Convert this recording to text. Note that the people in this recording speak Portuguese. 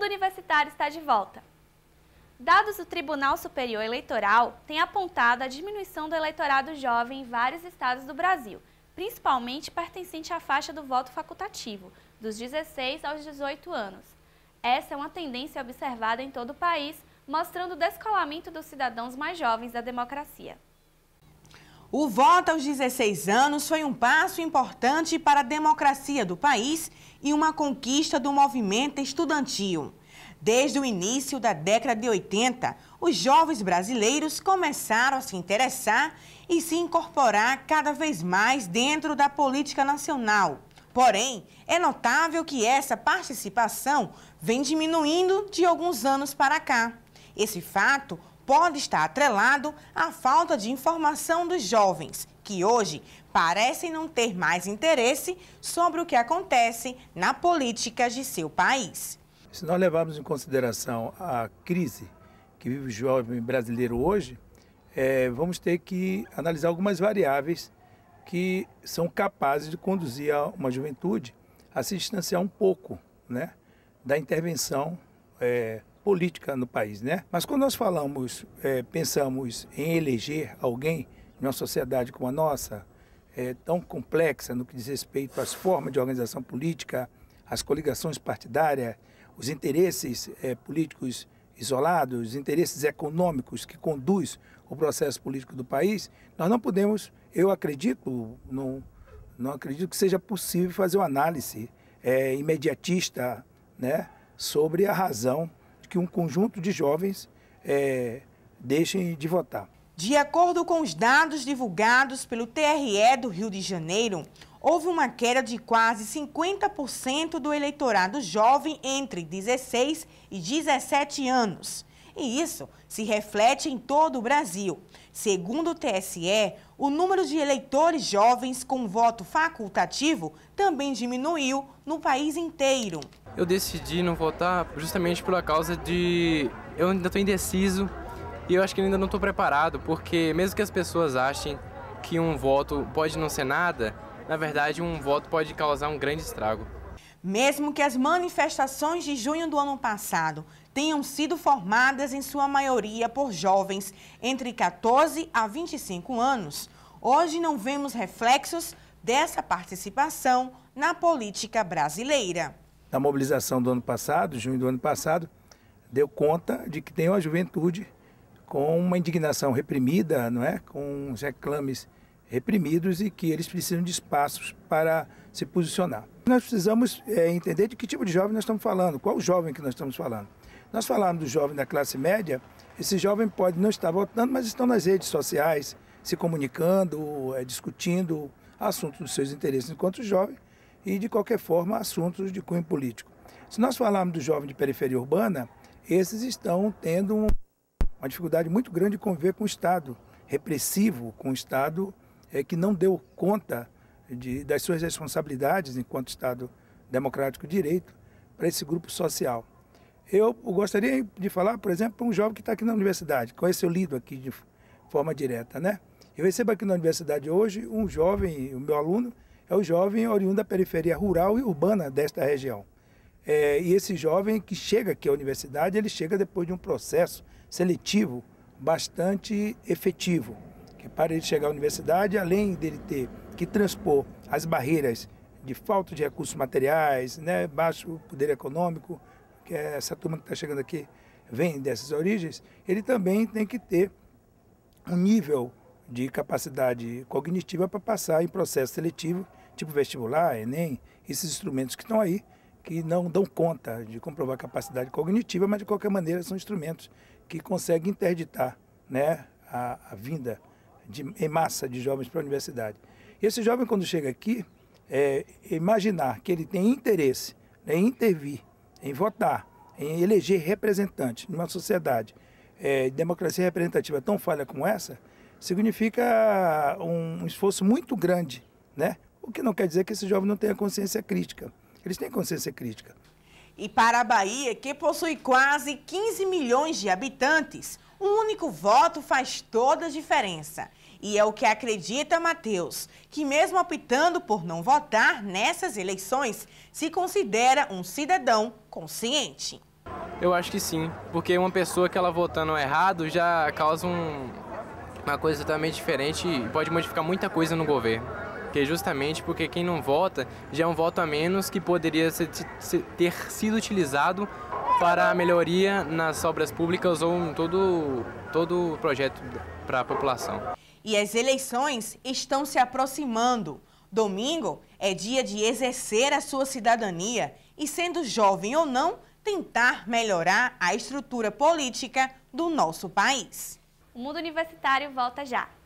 Mundo Universitário está de volta. Dados do Tribunal Superior Eleitoral têm apontado a diminuição do eleitorado jovem em vários estados do Brasil, principalmente pertencente à faixa do voto facultativo, dos 16 aos 18 anos. Essa é uma tendência observada em todo o país, mostrando o descolamento dos cidadãos mais jovens da democracia. O voto aos 16 anos foi um passo importante para a democracia do país e uma conquista do movimento estudantil. Desde o início da década de 80, os jovens brasileiros começaram a se interessar e se incorporar cada vez mais dentro da política nacional. Porém, é notável que essa participação vem diminuindo de alguns anos para cá. Esse fato pode estar atrelado à falta de informação dos jovens, que hoje parecem não ter mais interesse sobre o que acontece na política de seu país. Se nós levarmos em consideração a crise que vive o jovem brasileiro hoje, é, vamos ter que analisar algumas variáveis que são capazes de conduzir a uma juventude a se distanciar um pouco né, da intervenção é, política no país. Né? Mas quando nós falamos, é, pensamos em eleger alguém em uma sociedade como a nossa, é, tão complexa no que diz respeito às formas de organização política, às coligações partidárias, os interesses é, políticos isolados, os interesses econômicos que conduz o processo político do país, nós não podemos, eu acredito, não, não acredito que seja possível fazer uma análise é, imediatista né, sobre a razão de que um conjunto de jovens é, deixem de votar. De acordo com os dados divulgados pelo TRE do Rio de Janeiro, houve uma queda de quase 50% do eleitorado jovem entre 16 e 17 anos. E isso se reflete em todo o Brasil. Segundo o TSE, o número de eleitores jovens com voto facultativo também diminuiu no país inteiro. Eu decidi não votar justamente pela causa de eu ainda estou indeciso e eu acho que ainda não estou preparado, porque mesmo que as pessoas achem que um voto pode não ser nada, na verdade, um voto pode causar um grande estrago. Mesmo que as manifestações de junho do ano passado tenham sido formadas em sua maioria por jovens entre 14 a 25 anos, hoje não vemos reflexos dessa participação na política brasileira. Na mobilização do ano passado, junho do ano passado, deu conta de que tem uma juventude com uma indignação reprimida, não é? Com reclames reprimidos e que eles precisam de espaços para se posicionar. Nós precisamos é, entender de que tipo de jovem nós estamos falando, qual jovem que nós estamos falando. Nós falamos do jovem da classe média, esse jovem pode não estar votando, mas estão nas redes sociais, se comunicando, é, discutindo assuntos dos seus interesses enquanto jovem e, de qualquer forma, assuntos de cunho político. Se nós falarmos do jovem de periferia urbana, esses estão tendo uma dificuldade muito grande de conviver com o Estado repressivo, com o Estado é, que não deu conta de, das suas responsabilidades enquanto Estado democrático de direito para esse grupo social. Eu gostaria de falar, por exemplo, para um jovem que está aqui na universidade, com esse eu lido aqui de forma direta, né? Eu recebo aqui na universidade hoje um jovem, o meu aluno, é o jovem oriundo da periferia rural e urbana desta região. É, e esse jovem que chega aqui à universidade, ele chega depois de um processo seletivo bastante efetivo que para ele chegar à universidade, além dele ter que transpor as barreiras de falta de recursos materiais, né, baixo poder econômico, que é essa turma que está chegando aqui vem dessas origens, ele também tem que ter um nível de capacidade cognitiva para passar em processo seletivo, tipo vestibular, Enem, esses instrumentos que estão aí, que não dão conta de comprovar capacidade cognitiva, mas de qualquer maneira são instrumentos que conseguem interditar né, a, a vinda de, em massa de jovens para a universidade. E esse jovem, quando chega aqui, é, imaginar que ele tem interesse em intervir, em votar, em eleger representante numa sociedade é, democracia representativa tão falha como essa, significa um esforço muito grande, né? O que não quer dizer que esse jovem não tenha consciência crítica. Eles têm consciência crítica. E para a Bahia, que possui quase 15 milhões de habitantes, um único voto faz toda a diferença. E é o que acredita Matheus, que mesmo optando por não votar nessas eleições, se considera um cidadão consciente. Eu acho que sim, porque uma pessoa que ela votando errado já causa um, uma coisa totalmente diferente e pode modificar muita coisa no governo que é justamente porque quem não vota já é um voto a menos que poderia ser, ter sido utilizado para a melhoria nas obras públicas ou em todo, todo o projeto para a população. E as eleições estão se aproximando. Domingo é dia de exercer a sua cidadania e, sendo jovem ou não, tentar melhorar a estrutura política do nosso país. O Mundo Universitário volta já.